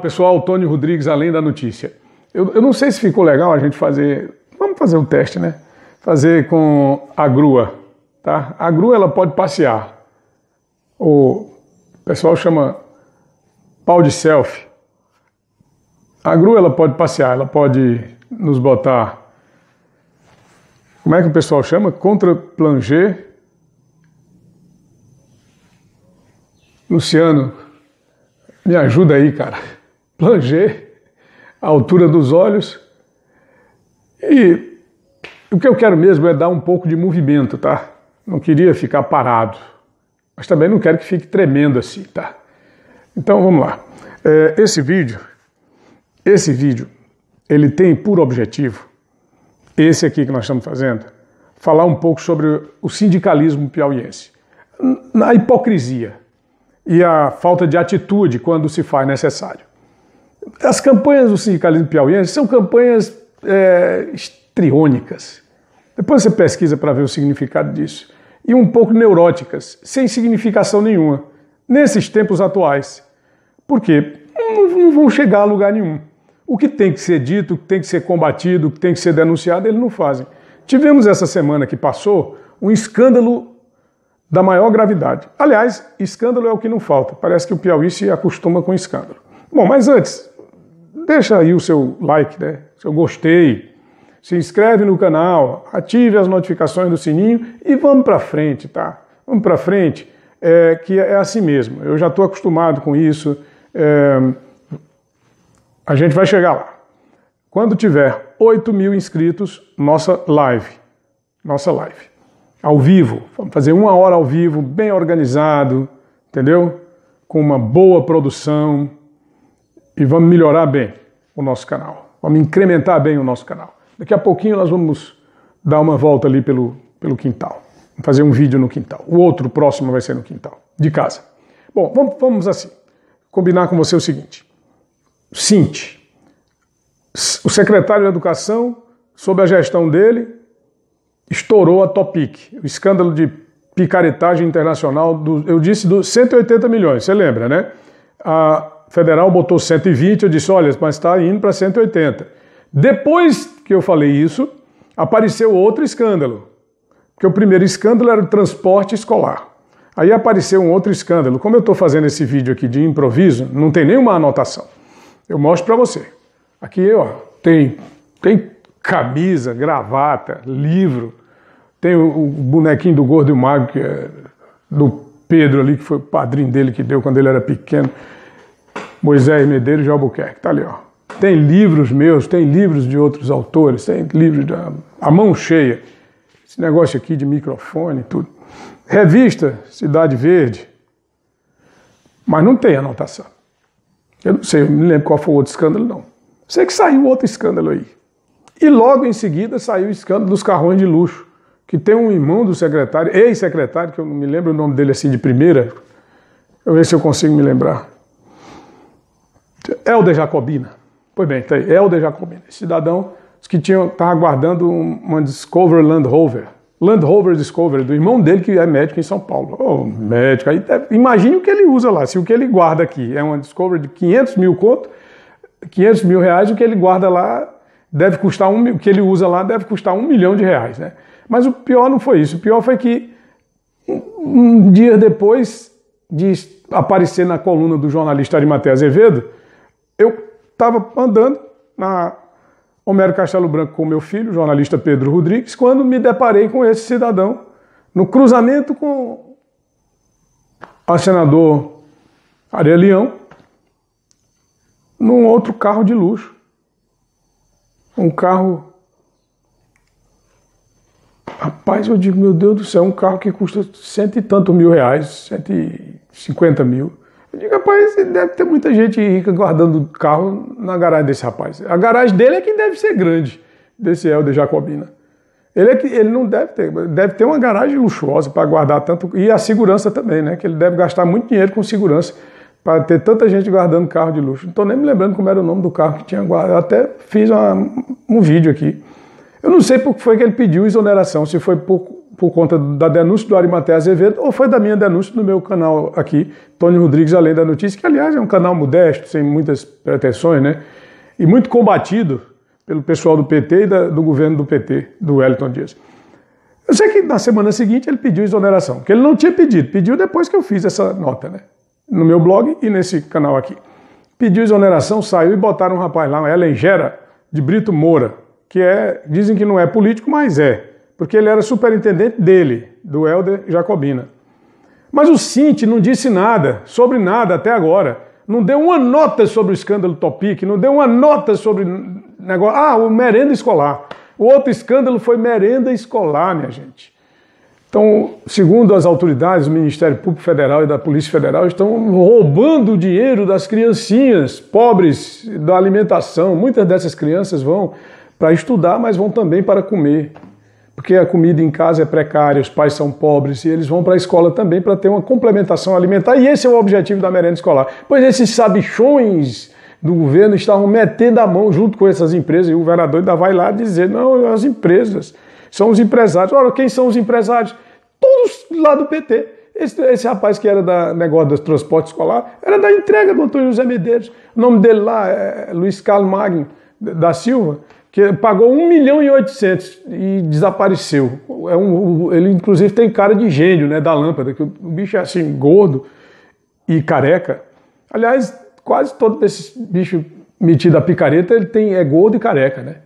Pessoal, Tony Rodrigues, além da notícia. Eu, eu, não sei se ficou legal a gente fazer. Vamos fazer um teste, né? Fazer com a grua, tá? A grua ela pode passear. O pessoal chama pau de selfie. A grua ela pode passear, ela pode nos botar. Como é que o pessoal chama? Contra planger. Luciano, me ajuda aí, cara. Planger, a altura dos olhos. E o que eu quero mesmo é dar um pouco de movimento, tá? Não queria ficar parado, mas também não quero que fique tremendo assim, tá? Então vamos lá. É, esse vídeo, esse vídeo, ele tem por objetivo, esse aqui que nós estamos fazendo, falar um pouco sobre o sindicalismo piauiense, a hipocrisia e a falta de atitude quando se faz necessário. As campanhas do sindicalismo piauiense são campanhas é, estriônicas. Depois você pesquisa para ver o significado disso. E um pouco neuróticas, sem significação nenhuma, nesses tempos atuais. Por quê? Não, não vão chegar a lugar nenhum. O que tem que ser dito, o que tem que ser combatido, o que tem que ser denunciado, eles não fazem. Tivemos essa semana que passou um escândalo da maior gravidade. Aliás, escândalo é o que não falta. Parece que o Piauí se acostuma com escândalo. Bom, mas antes, deixa aí o seu like, né? Seu gostei. Se inscreve no canal, ative as notificações do sininho e vamos para frente, tá? Vamos para frente, é, que é assim mesmo. Eu já estou acostumado com isso. É, a gente vai chegar lá. Quando tiver 8 mil inscritos, nossa live. Nossa live. Ao vivo. Vamos fazer uma hora ao vivo, bem organizado, entendeu? Com uma boa produção e vamos melhorar bem o nosso canal. Vamos incrementar bem o nosso canal. Daqui a pouquinho nós vamos dar uma volta ali pelo, pelo quintal. fazer um vídeo no quintal. O outro próximo vai ser no quintal, de casa. Bom, vamos, vamos assim. Combinar com você o seguinte. Sinte. O secretário da Educação, sob a gestão dele, estourou a Topic, o escândalo de picaretagem internacional, do, eu disse, dos 180 milhões, você lembra, né? A, federal botou 120, eu disse, olha, mas está indo para 180. Depois que eu falei isso, apareceu outro escândalo. Porque o primeiro escândalo era o transporte escolar. Aí apareceu um outro escândalo. Como eu estou fazendo esse vídeo aqui de improviso, não tem nenhuma anotação. Eu mostro para você. Aqui, ó, tem, tem camisa, gravata, livro, tem o, o bonequinho do Gordo e o Mago, que é do Pedro ali, que foi o padrinho dele que deu quando ele era pequeno. Moisés Medeiros de Albuquerque, tá ali, ó. Tem livros meus, tem livros de outros autores, tem livros da a mão cheia. Esse negócio aqui de microfone e tudo. Revista Cidade Verde, mas não tem anotação. Eu não sei, eu não lembro qual foi o outro escândalo, não. Sei que saiu outro escândalo aí. E logo em seguida saiu o escândalo dos carrões de luxo, que tem um irmão do secretário, ex-secretário, que eu não me lembro o nome dele assim de primeira, eu ver se eu consigo me lembrar. Helder é Jacobina. Pois bem, tá aí, Helder é Jacobina. Cidadão que tinha estava aguardando uma Discovery Land Rover. Land Rover Discovery do irmão dele, que é médico em São Paulo. Oh, médico, aí, imagine o que ele usa lá, se o que ele guarda aqui é uma Discovery de 500 mil conto, 500 mil reais, o que ele guarda lá deve custar um, o que ele usa lá deve custar um milhão de reais, né? Mas o pior não foi isso, o pior foi que um, um dia depois de aparecer na coluna do jornalista Arimatea Azevedo, eu estava andando na Homero Castelo Branco com meu filho, jornalista Pedro Rodrigues, quando me deparei com esse cidadão no cruzamento com o senador Leão, num outro carro de luxo. Um carro. Rapaz, eu digo, meu Deus do céu, um carro que custa cento e tanto mil reais, cento e cinquenta mil eu digo, rapaz, deve ter muita gente rica guardando carro na garagem desse rapaz. A garagem dele é que deve ser grande, desse Helder Jacobina. Ele, é que, ele não deve ter, deve ter uma garagem luxuosa para guardar tanto. E a segurança também, né? Que ele deve gastar muito dinheiro com segurança para ter tanta gente guardando carro de luxo. Não estou nem me lembrando como era o nome do carro que tinha guardado. Eu até fiz uma, um vídeo aqui. Eu não sei por que foi que ele pediu exoneração, se foi por por conta da denúncia do Arimatea Azevedo ou foi da minha denúncia no meu canal aqui, Tony Rodrigues Além da Notícia, que aliás é um canal modesto, sem muitas pretensões, né? E muito combatido pelo pessoal do PT e da, do governo do PT, do Wellington Dias. Eu sei que na semana seguinte ele pediu exoneração, que ele não tinha pedido, pediu depois que eu fiz essa nota, né? No meu blog e nesse canal aqui. Pediu exoneração, saiu e botaram um rapaz lá, uma Ellen Gera, de Brito Moura, que é, dizem que não é político, mas é porque ele era superintendente dele, do Helder Jacobina. Mas o Cinti não disse nada, sobre nada até agora. Não deu uma nota sobre o escândalo Topic, não deu uma nota sobre negócio. Ah, o merenda escolar. O outro escândalo foi merenda escolar, minha gente. Então, segundo as autoridades, o Ministério Público Federal e da Polícia Federal estão roubando o dinheiro das criancinhas pobres da alimentação. Muitas dessas crianças vão para estudar, mas vão também para comer porque a comida em casa é precária, os pais são pobres e eles vão para a escola também para ter uma complementação alimentar, e esse é o objetivo da merenda escolar. Pois esses sabichões do governo estavam metendo a mão junto com essas empresas, e o governador ainda vai lá dizer: não, as empresas, são os empresários. Ora, quem são os empresários? Todos lá do PT. Esse, esse rapaz que era da negócio do transporte escolar era da entrega do Antônio José Medeiros. O nome dele lá é Luiz Carlos Magno da Silva que pagou 1 milhão e 800 e desapareceu. É um, ele, inclusive, tem cara de gênio, né, da lâmpada, que o bicho é assim, gordo e careca. Aliás, quase todo desse bicho metido a picareta, ele tem, é gordo e careca, né?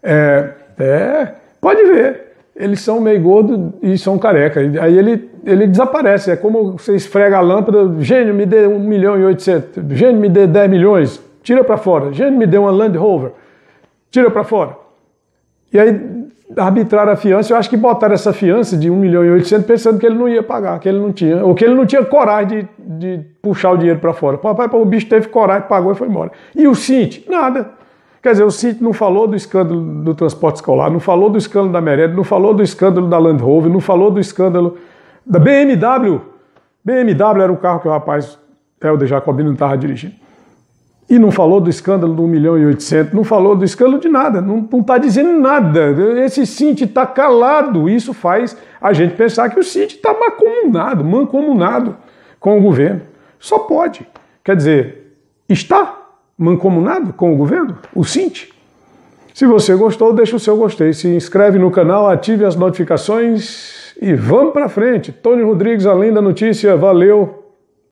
É, é pode ver. Eles são meio gordo e são careca. Aí ele, ele desaparece. É como você esfrega a lâmpada, gênio, me dê 1 milhão e 800. Gênio, me dê 10 milhões. Tira para fora. Gênio, me dê uma Land Rover tira para fora. E aí arbitraram a fiança, eu acho que botaram essa fiança de 1 milhão e 800 pensando que ele não ia pagar, que ele não tinha, ou que ele não tinha coragem de, de puxar o dinheiro para fora. Papai, o bicho teve coragem, pagou e foi embora. E o Cinti? Nada. Quer dizer, o Cinti não falou do escândalo do transporte escolar, não falou do escândalo da Merenda, não falou do escândalo da Land Rover, não falou do escândalo da BMW. BMW era o carro que o rapaz Helder Jacobino estava dirigindo. E não falou do escândalo do 1 milhão e 800, não falou do escândalo de nada, não está dizendo nada. Esse Cinti está calado, isso faz a gente pensar que o Cinti está mancomunado, mancomunado com o governo. Só pode. Quer dizer, está mancomunado com o governo, o Cinti. Se você gostou, deixa o seu gostei, se inscreve no canal, ative as notificações e vamos para frente. Tony Rodrigues, além da notícia, valeu!